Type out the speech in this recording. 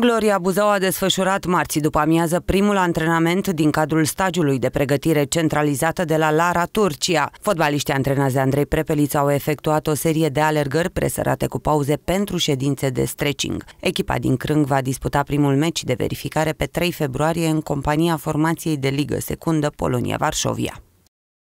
Gloria Buzău a desfășurat marți după amiază primul antrenament din cadrul stagiului de pregătire centralizată de la Lara, Turcia. Fotbaliștii antrenați de Andrei Prepeliț au efectuat o serie de alergări presărate cu pauze pentru ședințe de stretching. Echipa din Crâng va disputa primul meci de verificare pe 3 februarie în compania formației de ligă secundă Polonia-Varșovia.